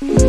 इस ड्रामा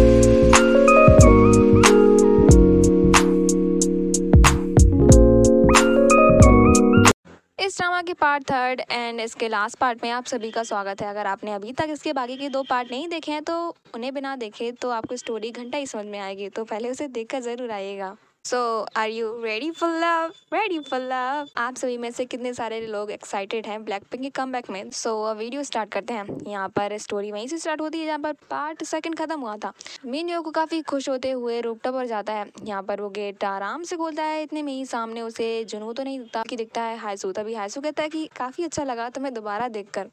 के part third and इसके लास्ट पार्ट में आप सभी का स्वागत है अगर आपने अभी तक इसके बाकी के दो पार्ट नहीं देखे हैं तो उन्हें बिना देखे तो आपको स्टोरी घंटा ही समझ में आएगी तो पहले उसे देखकर ज़रूर आइएगा so are you ready for love ready for love आप सभी में से कितने सारे लोग एक्साइटेड हैं ब्लैक पिंक के कम में सो so, वीडियो स्टार्ट करते हैं यहाँ पर स्टोरी वहीं से स्टार्ट होती है जहाँ पर पार्ट सेकंड खत्म हुआ था मीन को काफ़ी खुश होते हुए रूपटा पर जाता है यहाँ पर वो गेट आराम से खोलता है इतने में ही सामने उसे जुनू तो नहीं दिखता कि दिखता है हाईसू तभी हाइसू कहता है कि काफ़ी अच्छा लगा तुम्हें दोबारा देख कर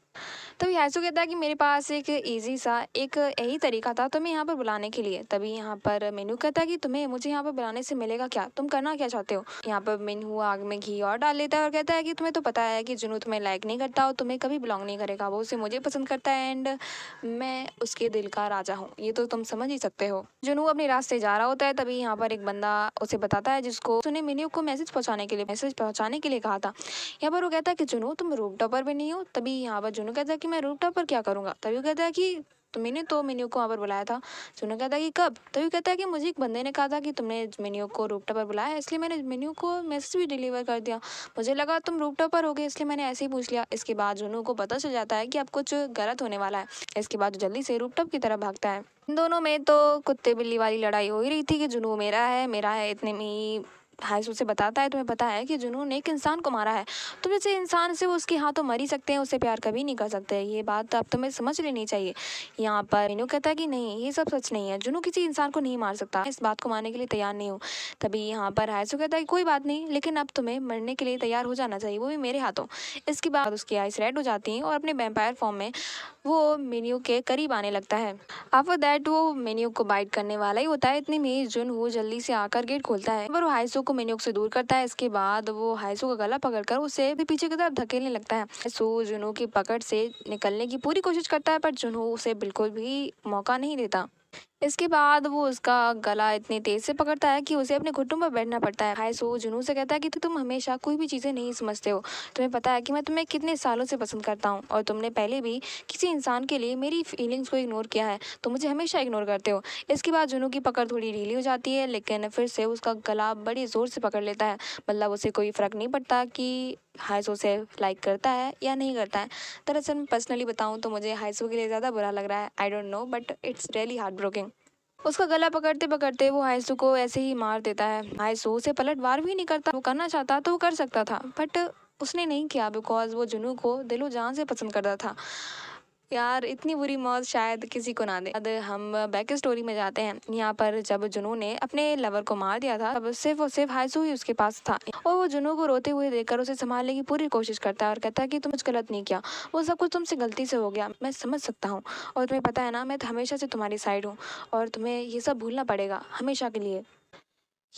तभी हाइसू कहता है कि मेरे पास एक ईजी सा एक यही तरीका था तुम्हें यहाँ पर बुलाने के लिए तभी यहाँ पर मेनू कहता है कि तुम्हें मुझे यहाँ पर बुलाने से मिलेगा करेगा क्या तुम करना क्या चाहते हो यहाँ पर मिन हुआ आग में घी और डाल लेता है और कहता है कि तुम्हें तो पता है कि जुनू तुम्हें लाइक नहीं करता और तुम्हें कभी बिलोंग नहीं करेगा वो उसे मुझे पसंद करता है एंड मैं उसके दिल का राजा हूँ ये तो तुम समझ ही सकते हो जुनू अपने रास्ते जा रहा होता है तभी यहाँ पर एक बंदा उसे बताता है जिसको उसने मिनहू को मैसेज पहुँचाने के लिए मैसेज पहुँचाने के लिए कहा था यहाँ पर वो कहता है कि जुनू तुम रूप टॉपर भी नहीं हो तभी यहाँ पर जुनू कहता है कि मैं रूप टॉपर क्या करूँगा तभी कहता है कि तो मैंने तो मेन्यू को वहाँ पर बुलाया था तो उन्होंने कहा था कि कब तभी तो कहता है कि मुझे एक बंदे ने कहा था कि तुमने मेन्यू को रूपटॉप पर बुलाया है इसलिए मैंने मेन्यू को मैसेज भी डिलीवर कर दिया मुझे लगा तुम रूपटॉप पर हो गए इसलिए मैंने ऐसे ही पूछ लिया इसके बाद जुनू को पता चल जाता है कि अब कुछ गलत होने वाला है इसके बाद जल्दी से रूपटॉप की तरफ भागता है दोनों में तो कुत्ते बिल्ली वाली लड़ाई हो ही रही थी कि जुनू मेरा है मेरा है इतने में ही हाइस उसे बताता है तुम्हें पता है कि जुनून एक इंसान को मारा है तुम जैसे इंसान से वो उसके हाथों तो मर ही सकते हैं उसे प्यार कभी नहीं कर सकते ये बात अब तुम्हें समझ लेनी चाहिए यहाँ पर मीनू कहता है कि नहीं ये सब सच नहीं है जुनू किसी इंसान को नहीं मार सकता इस बात को मानने के लिए तैयार नहीं हूँ तभी यहाँ पर हाइसो कहता है कोई बात नहीं लेकिन अब तुम्हें मरने के लिए तैयार हो जाना चाहिए वो भी मेरे हाथों इसके बाद उसकी आइस रेड हो जाती हैं और अपने वेम्पायर फॉर्म में वो मेन्यू के करीब आने लगता है आफ्टर दैट वो मेन्यू को बाइट करने वाला ही होता है इतने में जुन वो जल्दी से आकर गेट खोलता है पर वो हाइसो को मेन्यूक से दूर करता है इसके बाद वो हाइसो का गला पकड़कर उसे पीछे की तरफ धकेलने लगता है हाइसू जुनू की पकड़ से निकलने की पूरी कोशिश करता है पर जुनू उसे बिल्कुल भी मौका नहीं देता इसके बाद वो उसका गला इतनी तेज से पकड़ता है कि उसे अपने घुटनों पर बैठना पड़ता है हाय सो जुनू से कहता है कि तुम हमेशा कोई भी चीज़ें नहीं समझते हो तुम्हें पता है कि मैं तुम्हें कितने सालों से पसंद करता हूँ और तुमने पहले भी किसी इंसान के लिए मेरी फीलिंग्स को इग्नोर किया है तो मुझे हमेशा इग्नोर करते हो इसके बाद जुनू की पकड़ थोड़ी ढीली हो जाती है लेकिन फिर से उसका गला बड़ी ज़ोर से पकड़ लेता है मतलब उसे कोई फ़र्क नहीं पड़ता कि हाइसो से लाइक करता है या नहीं करता है दरअसल मैं पर्सनली बताऊँ तो मुझे हाइसो के लिए ज़्यादा बुरा लग रहा है I don't know but it's really heartbreaking उसका गला पकड़ते पकड़ते वो हाइसू को ऐसे ही मार देता है हाइसू से पलटवार भी नहीं करता वो करना चाहता तो वो कर सकता था बट उसने नहीं किया बिकॉज वो जुनू को दिलो जान से पसंद करता था यार इतनी बुरी मौत शायद किसी को ना दे अब हम बैक स्टोरी में जाते हैं यहाँ पर जब जुनू ने अपने लवर को मार दिया था तब सिर्फ और सिर्फ हाइसू ही उसके पास था और वो जुनू को रोते हुए देखकर उसे संभालने की पूरी कोशिश करता है और कहता है कि तुम कुछ गलत नहीं किया वो सब कुछ तुमसे गलती से हो गया मैं समझ सकता हूँ और तुम्हें पता है ना मैं तो हमेशा से तुम्हारी साइड हूँ और तुम्हें ये सब भूलना पड़ेगा हमेशा के लिए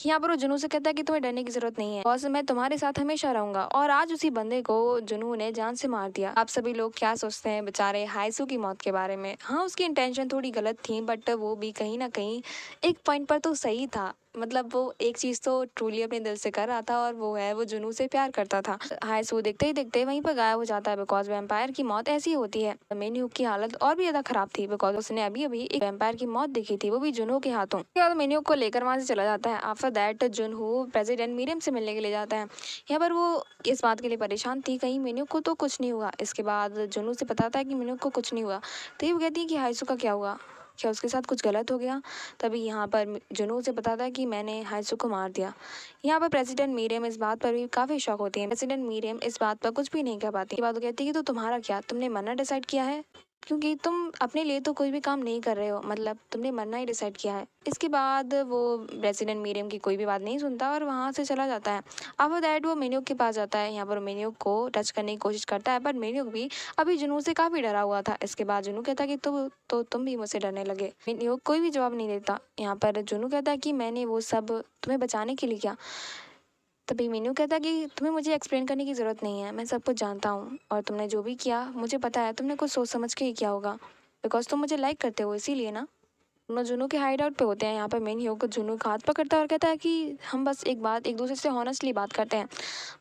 यहाँ पर वो जुनू से कहता है कि तुम्हें डरने की जरूरत नहीं है बॉस मैं तुम्हारे साथ हमेशा रहूंगा और आज उसी बंदे को जुनू ने जान से मार दिया आप सभी लोग क्या सोचते हैं बेचारे हाइसू की मौत के बारे में हाँ उसकी इंटेंशन थोड़ी गलत थी बट वो भी कहीं ना कहीं एक पॉइंट पर तो सही था मतलब वो एक चीज़ तो ट्रूली अपने दिल से कर रहा था और वो है वो जुनू से प्यार करता था हाई वो देखते ही देखते वहीं पर गायब हो जाता है बिकॉज वेम्पायर की मौत ऐसी होती है मेन्यू की हालत और भी ज़्यादा खराब थी बिकॉज उसने अभी अभी एक वेम्पायर की मौत देखी थी वो भी जुनू के हाथों बाद मेन्यू को लेकर वहाँ से चला जाता है after that Junho president medium से मिलने के लिए जाता है यहाँ पर वो इस बात के लिए परेशान थी कहीं मेन्यू को तो कुछ नहीं हुआ इसके बाद जुनू से बताता है कि मेन्यू को कुछ नहीं हुआ तो ये कहती है कि हाइसू का क्या हुआ क्या उसके साथ कुछ गलत हो गया तभी यहाँ पर जुनू से बताता है कि मैंने हाइसू को मार दिया यहाँ पर प्रेसिडेंट मीरियम इस बात पर भी काफ़ी शौक होती है प्रेसिडेंट मीरियम इस बात पर कुछ भी नहीं कह पाती बात कहती है कि तो तुम्हारा क्या तुमने मना डिसाइड किया है क्योंकि तुम अपने लिए तो कोई भी काम नहीं कर रहे हो मतलब तुमने मरना ही डिसाइड किया है इसके बाद वो रेजिडेंट मीडियम की कोई भी बात नहीं सुनता और वहाँ से चला जाता है अब दैट वो मेन्यूक के पास जाता है यहाँ पर मेन्यू को टच करने की कोशिश करता है पर मेन्यू भी अभी जुनू से काफ़ी डरा हुआ था इसके बाद जुनू कहता कि तुम तो, तुम भी मुझसे डरने लगे मेन्यूक कोई भी जवाब नहीं देता यहाँ पर जुनू कहता है कि मैंने वो सब तुम्हें बचाने के लिए किया तभी मीनू कहता कि तुम्हें मुझे एक्सप्लेन करने की ज़रूरत नहीं है मैं सब कुछ जानता हूँ और तुमने जो भी किया मुझे पता है तुमने कुछ सोच समझ के ही किया होगा बिकॉज तुम मुझे लाइक करते हो इसीलिए ना दोनों जुनू के हाइड आउट पे होते हैं यहाँ पर मेन हीरो को जुनू का हाथ पकड़ता है और कहता है कि हम बस एक बात एक दूसरे से हॉनेस्टली बात करते हैं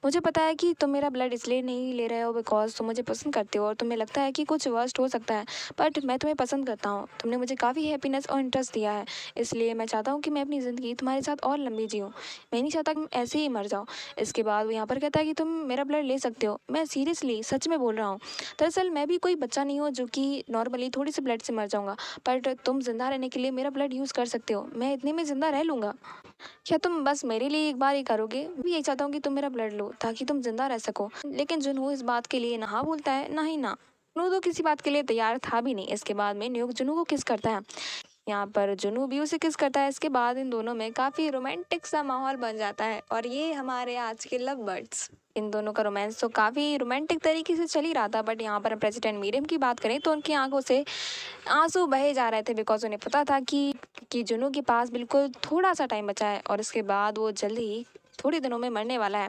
मुझे पता है कि तुम मेरा ब्लड इसलिए नहीं ले रहे हो बिकॉज तुम मुझे पसंद करते हो और तुम्हें लगता है कि कुछ वर्स्ट हो सकता है बट मैं तुम्हें पसंद करता हूँ तुमने मुझे काफ़ी हैप्पीनेस और इंटरेस्ट दिया है इसलिए मैं चाहता हूँ कि मैं अपनी ज़िंदगी तुम्हारे साथ और लंबी जीऊँ मैं नहीं चाहता कि ऐसे ही मर जाओ इसके बाद वो यहाँ पर कहता है कि तुम मेरा ब्लड ले सकते हो मैं सीरियसली सच में बोल रहा हूँ दरअसल मैं भी कोई बच्चा नहीं हूँ जो कि नॉर्मली थोड़ी सी ब्लड से मर जाऊँगा बट तुम जिंदा रहने के के लिए मेरा ब्लड यूज़ कर सकते हो मैं इतने में ज़िंदा रह लूँगा क्या तुम बस मेरे लिए एक बार ये करोगे मैं यही चाहता हूँ कि तुम मेरा ब्लड लो ताकि तुम ज़िंदा रह सको लेकिन जुनू इस बात के लिए ना हाँ बोलता है ना ही ना जुनू तो किसी बात के लिए तैयार था भी नहीं इसके बाद में न्यूक जुनू को किस करता है यहाँ पर जुनू भी उसे किस करता है इसके बाद इन दोनों में काफ़ी रोमांटिक सा माहौल बन जाता है और ये हमारे आज के लव बर्ड्स इन दोनों का रोमांस तो काफ़ी रोमांटिक तरीके से चल ही रहा था बट यहाँ पर प्रेसिडेंट मीडियम की बात करें तो उनकी आंखों से आंसू बहे जा रहे थे बिकॉज उन्हें पता था कि कि जुनू के पास बिल्कुल थोड़ा सा टाइम बचा है और इसके बाद वो जल्दी ही थोड़े दिनों में मरने वाला है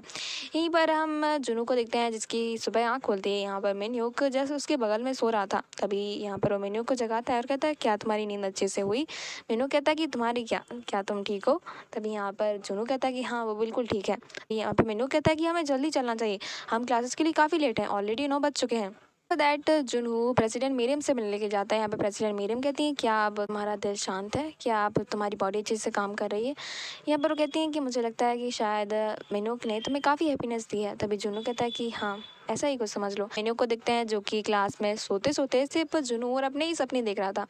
यहीं पर हम जुनू को देखते हैं जिसकी सुबह आँख खोलती है यहाँ पर मेन्यूक जस्ट उसके बगल में सो रहा था तभी यहाँ पर वो मेन्यू को जगाता है और कहता है क्या तुम्हारी नींद अच्छे से हुई मेनू कहता है कि तुम्हारी क्या क्या तुम ठीक हो तभी यहाँ पर जुनू कहता है कि हाँ वो बिल्कुल ठीक है यहाँ पर मेनू कहता है कि हमें जल्दी चलना चाहिए हम क्लासेस के लिए काफ़ी लेट हैं ऑलरेडी नौ बज चुके हैं दैट जुनू प्रेसिडेंट मेरियम से मिलने के जाता है यहाँ पे प्रेसिडेंट मीरियम कहती हैं क्या अब तुम्हारा दिल शांत है क्या आप तुम्हारी बॉडी अच्छे से काम कर रही है यहाँ पर वो कहती हैं कि मुझे लगता है कि शायद मेनोक ने तुम्हें काफ़ी हैप्पीनेस दी है तभी जुनू कहता है कि हाँ ऐसा ही कुछ समझ लो मेन्यू को देखते हैं जो कि क्लास में सोते सोते सिर्फ जुनू और अपने ही सपने देख रहा था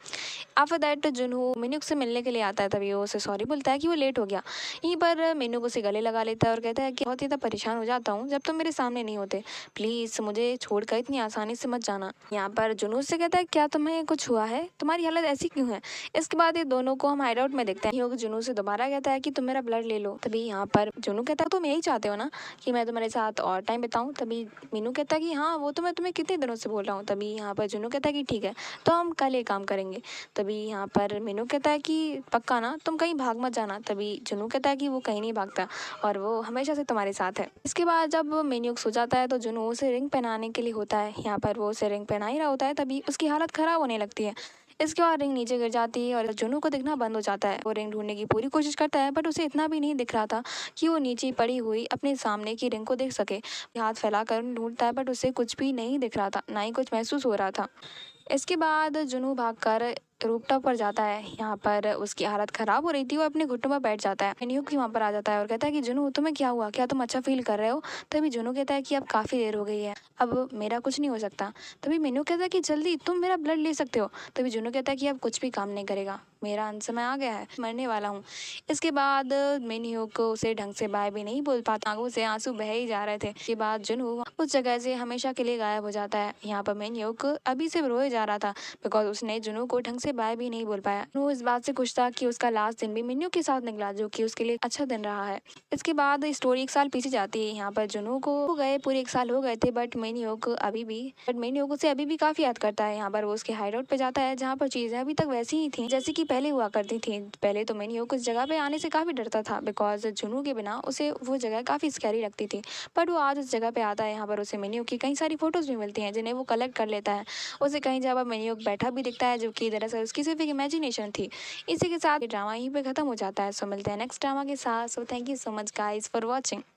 आफ्टर दैट जुनू मेन्यू से मिलने के लिए आता है तभी वो उसे सॉरी बोलता है कि वो लेट हो गया यहीं पर मेन्यू को उसे गले लगा लेता है और कहता है कि बहुत ज़्यादा परेशान हो जाता हूँ जब तुम तो मेरे सामने नहीं होते प्लीज़ मुझे छोड़कर इतनी आसानी से मत जाना यहाँ पर जुनू से कहता है क्या तुम्हें कुछ हुआ है तुम्हारी हालत ऐसी क्यों है इसके बाद ये दोनों को हम हाइड आउट में देखते हैं जुनू से दोबारा कहता है कि तुम मेरा ब्लड ले लो तभी यहाँ पर जुनू कहता है तुम यही चाहते हो ना कि मैं तुम्हारे साथ और टाइम बिताऊँ तभी मीनू जुनू कहता है कि हाँ वो तो मैं तुम्हें कितने दिनों से बोल रहा हूँ तभी यहाँ पर जुनू कहता है कि ठीक है तो हम कल ये काम करेंगे तभी यहाँ पर मीनू कहता है कि पक्का ना तुम कहीं भाग मत जाना तभी जुनू कहता है कि वो कहीं नहीं भागता और वो हमेशा से तुम्हारे साथ है इसके बाद जब मीनू सो जाता है तो जुनू उसे रिंग पहनाने के लिए होता है यहाँ पर वो उसे रिंग पहना ही रहा होता है तभी उसकी हालत ख़राब होने लगती है इसके बाद रिंग नीचे गिर जाती है और जुनू को दिखना बंद हो जाता है वो रिंग ढूंढने की पूरी कोशिश करता है बट उसे इतना भी नहीं दिख रहा था कि वो नीचे पड़ी हुई अपने सामने की रिंग को देख सके हाथ फैलाकर ढूंढता है बट उसे कुछ भी नहीं दिख रहा था ना ही कुछ महसूस हो रहा था इसके बाद जुनू भागकर रूपटॉप पर जाता है यहाँ पर उसकी हालत ख़राब हो रही थी वो अपने घुटनों पर बैठ जाता है न्यूक की वहाँ पर आ जाता है और कहता है कि जुनू तुम्हें क्या हुआ क्या तुम अच्छा फील कर रहे हो तभी जुनू कहता है कि अब काफ़ी देर हो गई है अब मेरा कुछ नहीं हो सकता तभी मेनू कहता है कि जल्दी तुम मेरा ब्लड ले सकते हो तभी जुनू कहता है कि अब कुछ भी काम नहीं करेगा मेरा अंत समय आ गया है मरने वाला हूँ इसके बाद मेन्यू को उसे ढंग से बाय भी नहीं बोल पाता उसे आंसू बह ही जा रहे थे इसके बाद जुनू उस जगह से हमेशा के लिए गायब हो जाता है यहाँ पर मेन्यू अभी से रोए जा रहा था बिकॉज उसने जुनू को ढंग से से बाय भी नहीं बोल पाया नू इस बात से खुश था कि उसका लास्ट दिन भी मिन्नू के साथ निकला जो कि उसके लिए अच्छा दिन रहा है इसके बाद स्टोरी एक साल पीछे जाती है यहाँ पर जुनू को गए पूरे एक साल हो गए थे बट को अभी भी बट को उसे अभी भी काफी याद करता है यहाँ पर वो उसके हाई रोड पे जाता है जहाँ पर चीजें अभी तक वैसी ही थी जैसे की पहले हुआ करती थी पहले तो मेनियोक उस जगह पे आने से काफी डरता था बिकॉज जुनू के बिना उसे वो जगह काफी स्कैरी लगती थी बट वो आज उस जगह पे आता है यहाँ पर उसे मेन्यू की कई सारी फोटोज भी मिलती है जिन्हें वो कलेक्ट कर लेता है उसे कहीं जब पर मेन्यू बैठा भी दिखता है जो कि दरअसल है उसकी सिर्फ एक इमेजिनेशन थी इसी के साथ ड्रामा यहीं पे खत्म हो जाता है सो मिलते हैं नेक्स्ट ड्रामा के साथ so thank you so much guys for watching